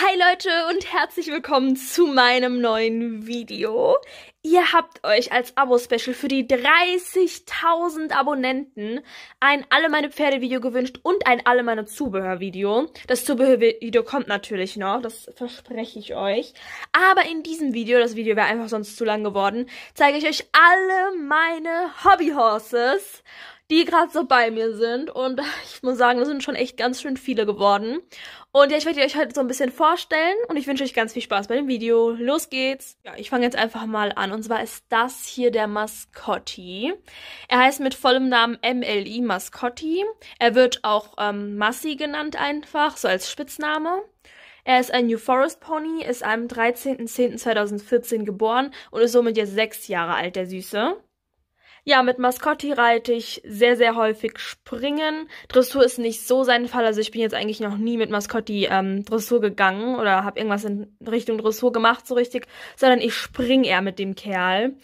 Hi Leute und herzlich willkommen zu meinem neuen Video. Ihr habt euch als Abo-Special für die 30.000 Abonnenten ein Alle meine Pferde-Video gewünscht und ein Alle meine Zubehör-Video. Das Zubehör-Video kommt natürlich noch, das verspreche ich euch. Aber in diesem Video, das Video wäre einfach sonst zu lang geworden, zeige ich euch alle meine Hobbyhorses. horses die gerade so bei mir sind. Und ich muss sagen, das sind schon echt ganz schön viele geworden. Und ja, ich werde euch heute halt so ein bisschen vorstellen und ich wünsche euch ganz viel Spaß bei dem Video. Los geht's! Ja, ich fange jetzt einfach mal an. Und zwar ist das hier der Mascotti. Er heißt mit vollem Namen MLI Mascotti. Er wird auch ähm, Massi genannt einfach, so als Spitzname. Er ist ein New Forest Pony, ist am 13.10.2014 geboren und ist somit jetzt sechs Jahre alt, der Süße. Ja, mit Mascotti reite ich sehr, sehr häufig Springen. Dressur ist nicht so sein Fall. Also ich bin jetzt eigentlich noch nie mit Mascotti ähm, Dressur gegangen oder habe irgendwas in Richtung Dressur gemacht so richtig, sondern ich spring eher mit dem Kerl.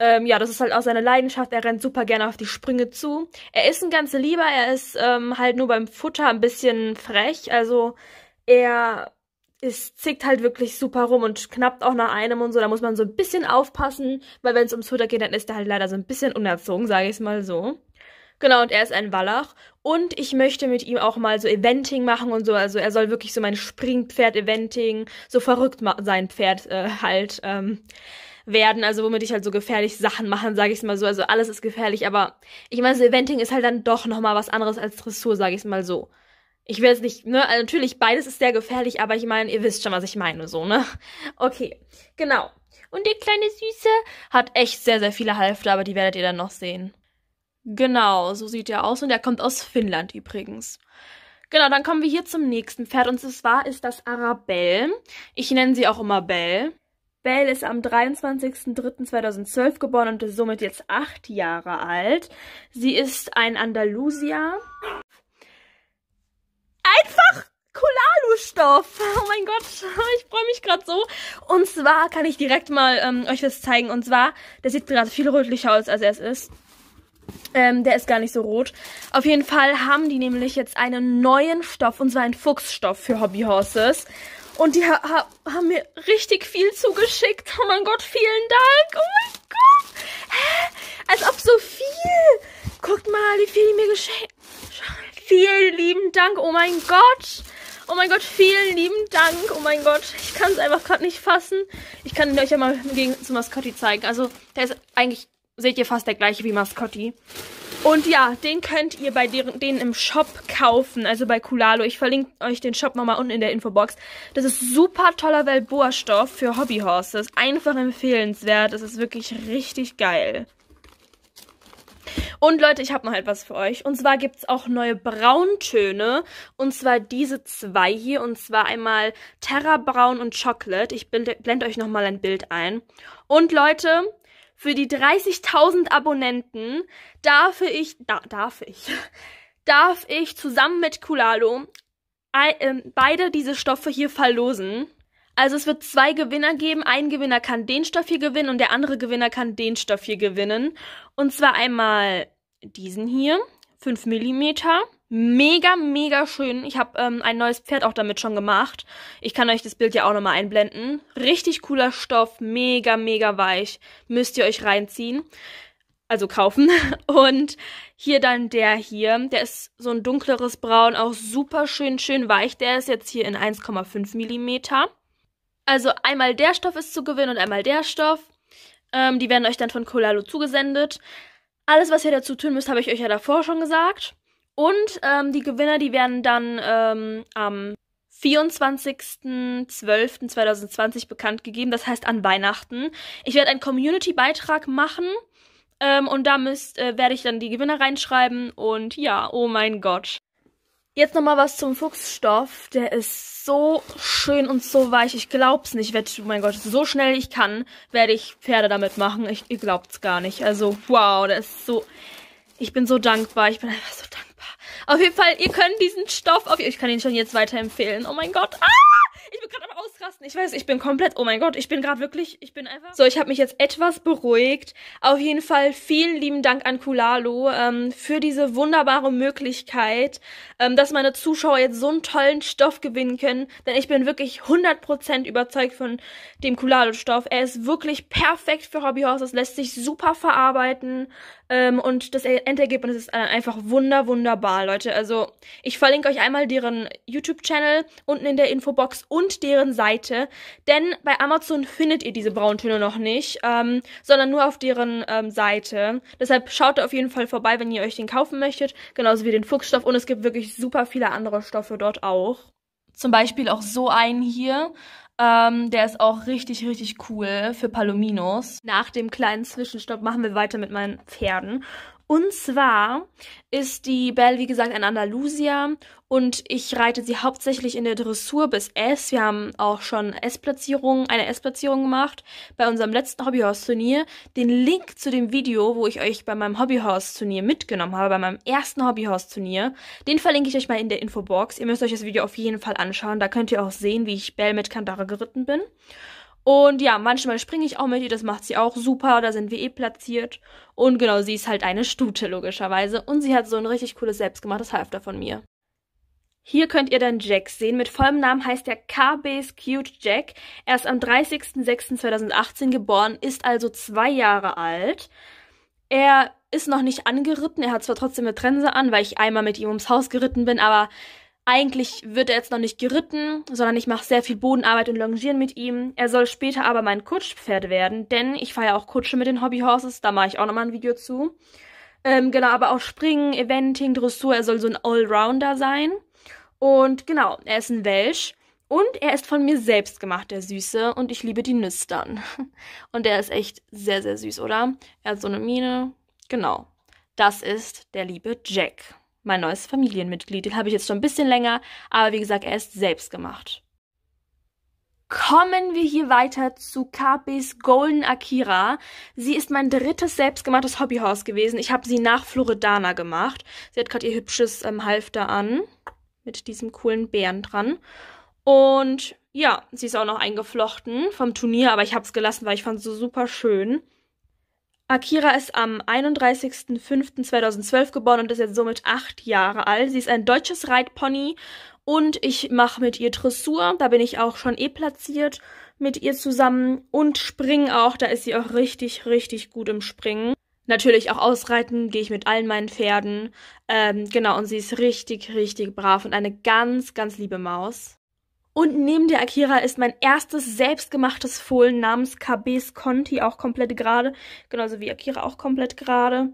Ähm, ja, das ist halt auch seine Leidenschaft. Er rennt super gerne auf die Sprünge zu. Er ist ein ganzer Lieber. Er ist ähm, halt nur beim Futter ein bisschen frech. Also er es zickt halt wirklich super rum und knappt auch nach einem und so. Da muss man so ein bisschen aufpassen, weil wenn es ums Futter geht, dann ist er halt leider so ein bisschen unerzogen, sage ich es mal so. Genau, und er ist ein Wallach. Und ich möchte mit ihm auch mal so Eventing machen und so. Also er soll wirklich so mein Springpferd-Eventing, so verrückt sein Pferd äh, halt ähm, werden. Also womit ich halt so gefährlich Sachen machen, sage ich es mal so. Also alles ist gefährlich, aber ich meine, so Eventing ist halt dann doch nochmal was anderes als Dressur, sage ich es mal so ich will jetzt nicht, ne, also natürlich, beides ist sehr gefährlich, aber ich meine, ihr wisst schon, was ich meine, so, ne? Okay, genau. Und der kleine Süße hat echt sehr, sehr viele Halfter, aber die werdet ihr dann noch sehen. Genau, so sieht er aus und er kommt aus Finnland übrigens. Genau, dann kommen wir hier zum nächsten Pferd und zwar ist das Arabelle. Ich nenne sie auch immer Belle. Belle ist am 23.03.2012 geboren und ist somit jetzt acht Jahre alt. Sie ist ein Andalusier einfach Kolalu-Stoff. Oh mein Gott, ich freue mich gerade so. Und zwar kann ich direkt mal ähm, euch das zeigen. Und zwar, der sieht gerade viel rötlicher aus, als er es ist. Ähm, der ist gar nicht so rot. Auf jeden Fall haben die nämlich jetzt einen neuen Stoff, und zwar einen Fuchsstoff für Hobbyhorses. Und die ha ha haben mir richtig viel zugeschickt. Oh mein Gott, vielen Dank. Oh mein Gott. Hä? Als ob so viel. Guckt mal, wie viel die mir geschenkt vielen lieben Dank. Oh mein Gott. Oh mein Gott, vielen lieben Dank. Oh mein Gott, ich kann es einfach gerade nicht fassen. Ich kann euch ja mal gegen zu Mascotti zeigen. Also, der ist eigentlich, seht ihr, fast der gleiche wie Mascotti. Und ja, den könnt ihr bei deren, denen im Shop kaufen, also bei Kulalo. Ich verlinke euch den Shop nochmal unten in der Infobox. Das ist super toller velboa für Hobbyhorses. Einfach empfehlenswert. Das ist wirklich richtig geil. Und Leute, ich habe noch etwas für euch. Und zwar gibt's auch neue Brauntöne. Und zwar diese zwei hier. Und zwar einmal Terra Braun und Chocolate. Ich blende, blende euch nochmal ein Bild ein. Und Leute, für die 30.000 Abonnenten darf ich, da, darf ich, darf ich zusammen mit Kulalo äh, beide diese Stoffe hier verlosen. Also es wird zwei Gewinner geben. Ein Gewinner kann den Stoff hier gewinnen und der andere Gewinner kann den Stoff hier gewinnen. Und zwar einmal diesen hier, 5 mm. Mega, mega schön. Ich habe ähm, ein neues Pferd auch damit schon gemacht. Ich kann euch das Bild ja auch nochmal einblenden. Richtig cooler Stoff, mega, mega weich. Müsst ihr euch reinziehen. Also kaufen. Und hier dann der hier. Der ist so ein dunkleres Braun, auch super schön, schön weich. Der ist jetzt hier in 1,5 Millimeter. Also einmal der Stoff ist zu gewinnen und einmal der Stoff. Ähm, die werden euch dann von Colalo zugesendet. Alles, was ihr dazu tun müsst, habe ich euch ja davor schon gesagt. Und ähm, die Gewinner, die werden dann ähm, am 24.12.2020 bekannt gegeben, das heißt an Weihnachten. Ich werde einen Community-Beitrag machen ähm, und da äh, werde ich dann die Gewinner reinschreiben und ja, oh mein Gott. Jetzt nochmal was zum Fuchsstoff. Der ist so schön und so weich. Ich glaub's nicht. Ich werd, oh mein Gott, so schnell ich kann, werde ich Pferde damit machen. Ich, ihr glaubt's gar nicht. Also, wow, der ist so. Ich bin so dankbar. Ich bin einfach so dankbar. Auf jeden Fall, ihr könnt diesen Stoff auf. Ich kann ihn schon jetzt weiterempfehlen. Oh mein Gott. Ah! Ich bin gerade ausrasten. Ich weiß, ich bin komplett, oh mein Gott, ich bin gerade wirklich, ich bin einfach. So, ich habe mich jetzt etwas beruhigt. Auf jeden Fall vielen lieben Dank an Kulalo ähm, für diese wunderbare Möglichkeit, ähm, dass meine Zuschauer jetzt so einen tollen Stoff gewinnen können. Denn ich bin wirklich 100% überzeugt von dem Kulalo-Stoff. Er ist wirklich perfekt für Hobbyhorse. lässt sich super verarbeiten. Ähm, und das Endergebnis ist äh, einfach wunder, wunderbar, Leute. Also, ich verlinke euch einmal deren YouTube-Channel unten in der Infobox und deren Seite. Seite. Denn bei Amazon findet ihr diese Brauntöne noch nicht, ähm, sondern nur auf deren ähm, Seite. Deshalb schaut da auf jeden Fall vorbei, wenn ihr euch den kaufen möchtet. Genauso wie den Fuchsstoff. Und es gibt wirklich super viele andere Stoffe dort auch. Zum Beispiel auch so einen hier. Ähm, der ist auch richtig, richtig cool für Palominos. Nach dem kleinen Zwischenstopp machen wir weiter mit meinen Pferden. Und zwar ist die Belle, wie gesagt, ein Andalusier und ich reite sie hauptsächlich in der Dressur bis S. Wir haben auch schon S-Platzierungen, eine S-Platzierung gemacht bei unserem letzten Hobbyhorse-Turnier. Den Link zu dem Video, wo ich euch bei meinem Hobbyhorse-Turnier mitgenommen habe, bei meinem ersten Hobbyhorse-Turnier, den verlinke ich euch mal in der Infobox. Ihr müsst euch das Video auf jeden Fall anschauen. Da könnt ihr auch sehen, wie ich Belle mit Kandare geritten bin. Und ja, manchmal springe ich auch mit ihr, das macht sie auch super, da sind wir eh platziert. Und genau, sie ist halt eine Stute, logischerweise. Und sie hat so ein richtig cooles selbstgemachtes Halfter von mir. Hier könnt ihr dann Jack sehen. Mit vollem Namen heißt er K-Base Cute Jack. Er ist am 30.06.2018 geboren, ist also zwei Jahre alt. Er ist noch nicht angeritten. Er hat zwar trotzdem eine Trense an, weil ich einmal mit ihm ums Haus geritten bin, aber eigentlich wird er jetzt noch nicht geritten, sondern ich mache sehr viel Bodenarbeit und Longieren mit ihm. Er soll später aber mein Kutschpferd werden, denn ich fahre ja auch Kutsche mit den Hobbyhorses, da mache ich auch nochmal ein Video zu. Ähm, genau, aber auch Springen, Eventing, Dressur, er soll so ein Allrounder sein. Und genau, er ist ein Welsh. Und er ist von mir selbst gemacht, der Süße. Und ich liebe die Nüstern. Und er ist echt sehr, sehr süß, oder? Er hat so eine Mine. Genau. Das ist der liebe Jack mein neues Familienmitglied. Den habe ich jetzt schon ein bisschen länger, aber wie gesagt, er ist selbst gemacht. Kommen wir hier weiter zu KPs Golden Akira. Sie ist mein drittes selbstgemachtes Hobbyhaus gewesen. Ich habe sie nach Floridana gemacht. Sie hat gerade ihr hübsches ähm, Halfter an mit diesem coolen Bären dran. Und ja, sie ist auch noch eingeflochten vom Turnier, aber ich habe es gelassen, weil ich fand sie super schön. Akira ist am 31.05.2012 geboren und ist jetzt somit acht Jahre alt. Sie ist ein deutsches Reitpony und ich mache mit ihr Dressur. Da bin ich auch schon eh platziert mit ihr zusammen und springen auch. Da ist sie auch richtig, richtig gut im Springen. Natürlich auch ausreiten gehe ich mit allen meinen Pferden. Ähm, genau, und sie ist richtig, richtig brav und eine ganz, ganz liebe Maus. Und neben der Akira ist mein erstes selbstgemachtes Fohlen namens KBs Conti auch komplett gerade. Genauso wie Akira auch komplett gerade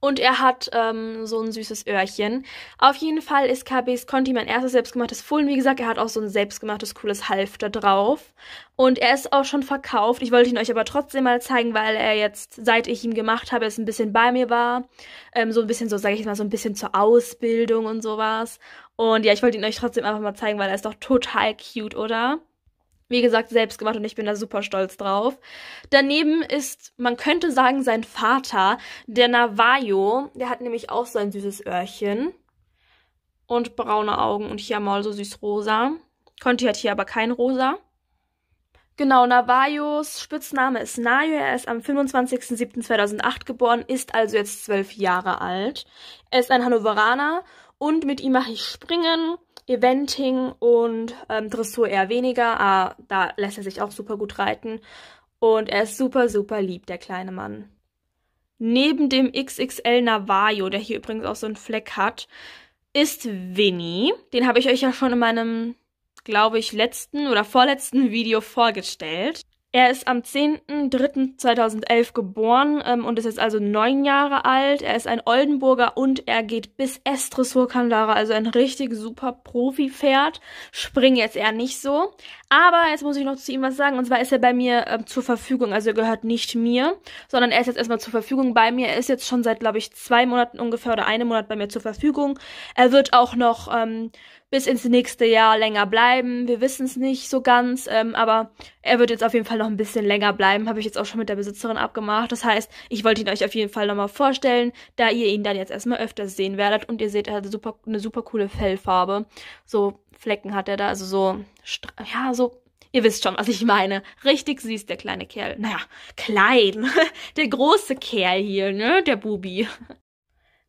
und er hat ähm, so ein süßes Öhrchen. Auf jeden Fall ist KBs Conti mein erstes selbstgemachtes Fohlen. Wie gesagt, er hat auch so ein selbstgemachtes, cooles Halfter drauf. Und er ist auch schon verkauft. Ich wollte ihn euch aber trotzdem mal zeigen, weil er jetzt, seit ich ihn gemacht habe, es ein bisschen bei mir war. Ähm, so ein bisschen so, sage ich mal, so ein bisschen zur Ausbildung und sowas. Und ja, ich wollte ihn euch trotzdem einfach mal zeigen, weil er ist doch total cute, oder? wie gesagt, selbst gemacht und ich bin da super stolz drauf. Daneben ist, man könnte sagen, sein Vater, der Navajo. Der hat nämlich auch so ein süßes Öhrchen und braune Augen und hier mal so süß rosa. Conti hat hier aber kein rosa. Genau, Navajos Spitzname ist Nayo. Er ist am 25.07.2008 geboren, ist also jetzt zwölf Jahre alt. Er ist ein Hannoveraner und mit ihm mache ich Springen, Eventing und ähm, Dressur eher weniger, aber ah, da lässt er sich auch super gut reiten. Und er ist super, super lieb, der kleine Mann. Neben dem XXL Navajo, der hier übrigens auch so einen Fleck hat, ist Winnie. Den habe ich euch ja schon in meinem, glaube ich, letzten oder vorletzten Video vorgestellt. Er ist am 10.03.2011 geboren ähm, und ist jetzt also neun Jahre alt. Er ist ein Oldenburger und er geht bis S-Dressurkandare, also ein richtig super Profi-Pferd. Springt jetzt eher nicht so. Aber jetzt muss ich noch zu ihm was sagen. Und zwar ist er bei mir äh, zur Verfügung. Also er gehört nicht mir, sondern er ist jetzt erstmal zur Verfügung bei mir. Er ist jetzt schon seit, glaube ich, zwei Monaten ungefähr oder einem Monat bei mir zur Verfügung. Er wird auch noch ähm, bis ins nächste Jahr länger bleiben. Wir wissen es nicht so ganz, ähm, aber er wird jetzt auf jeden Fall noch ein bisschen länger bleiben. Habe ich jetzt auch schon mit der Besitzerin abgemacht. Das heißt, ich wollte ihn euch auf jeden Fall nochmal vorstellen, da ihr ihn dann jetzt erstmal öfters sehen werdet und ihr seht, er hat super, eine super coole Fellfarbe. So Flecken hat er da, also so, ja, so, ihr wisst schon, was ich meine. Richtig süß, der kleine Kerl. Naja, klein. Der große Kerl hier, ne, der Bubi.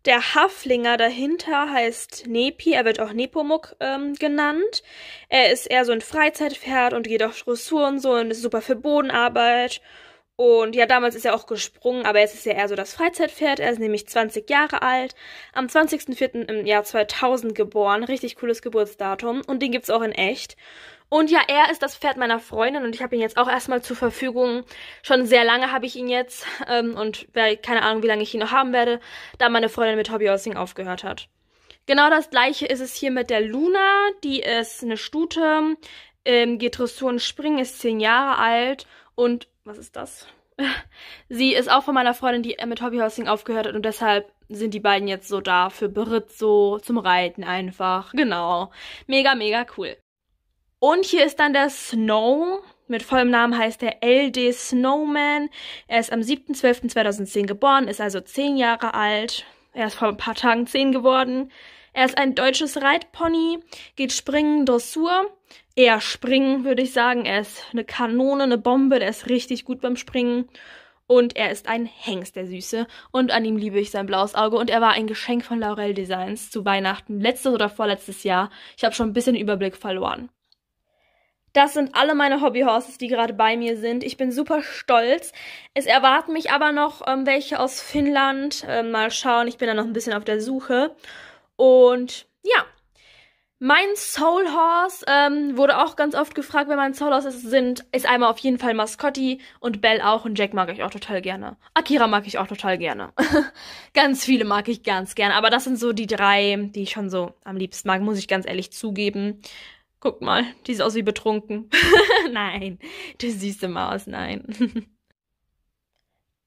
Der Haflinger dahinter heißt Nepi, er wird auch Nepomuk ähm, genannt. Er ist eher so ein Freizeitpferd und geht auf Dressur und so und ist super für Bodenarbeit und ja, damals ist er auch gesprungen, aber jetzt ist er eher so das Freizeitpferd. Er ist nämlich 20 Jahre alt, am 20.04. im Jahr 2000 geboren. Richtig cooles Geburtsdatum. Und den gibt's auch in echt. Und ja, er ist das Pferd meiner Freundin und ich habe ihn jetzt auch erstmal zur Verfügung. Schon sehr lange habe ich ihn jetzt ähm, und keine Ahnung, wie lange ich ihn noch haben werde, da meine Freundin mit Hobbyhousing aufgehört hat. Genau das gleiche ist es hier mit der Luna. Die ist eine Stute, ähm, geht Dressur und Springen, ist 10 Jahre alt und was ist das? Sie ist auch von meiner Freundin, die mit Hobbyhorsing aufgehört hat und deshalb sind die beiden jetzt so da für Beritt zum Reiten einfach. Genau. Mega, mega cool. Und hier ist dann der Snow. Mit vollem Namen heißt er LD Snowman. Er ist am 7.12.2010 geboren, ist also 10 Jahre alt. Er ist vor ein paar Tagen 10 geworden. Er ist ein deutsches Reitpony, geht springen, Dressur eher springen, würde ich sagen. Er ist eine Kanone, eine Bombe, der ist richtig gut beim Springen. Und er ist ein Hengst, der Süße. Und an ihm liebe ich sein blaues Auge. Und er war ein Geschenk von Laurel Designs zu Weihnachten, letztes oder vorletztes Jahr. Ich habe schon ein bisschen Überblick verloren. Das sind alle meine Hobbyhorses, die gerade bei mir sind. Ich bin super stolz. Es erwarten mich aber noch ähm, welche aus Finnland. Ähm, mal schauen, ich bin da noch ein bisschen auf der Suche. Und ja, mein Soul Horse ähm, wurde auch ganz oft gefragt, wer mein Soul Horse ist, sind, ist einmal auf jeden Fall Mascotti und Bell auch und Jack mag ich auch total gerne. Akira mag ich auch total gerne. ganz viele mag ich ganz gerne, aber das sind so die drei, die ich schon so am liebsten mag, muss ich ganz ehrlich zugeben. Guck mal, die sieht aus wie betrunken. nein, die süße Maus, nein.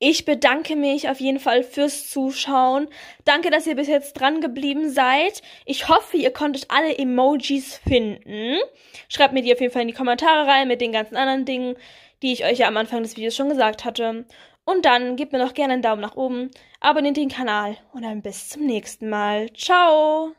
Ich bedanke mich auf jeden Fall fürs Zuschauen. Danke, dass ihr bis jetzt dran geblieben seid. Ich hoffe, ihr konntet alle Emojis finden. Schreibt mir die auf jeden Fall in die Kommentare rein mit den ganzen anderen Dingen, die ich euch ja am Anfang des Videos schon gesagt hatte. Und dann gebt mir noch gerne einen Daumen nach oben, abonniert den Kanal und dann bis zum nächsten Mal. Ciao!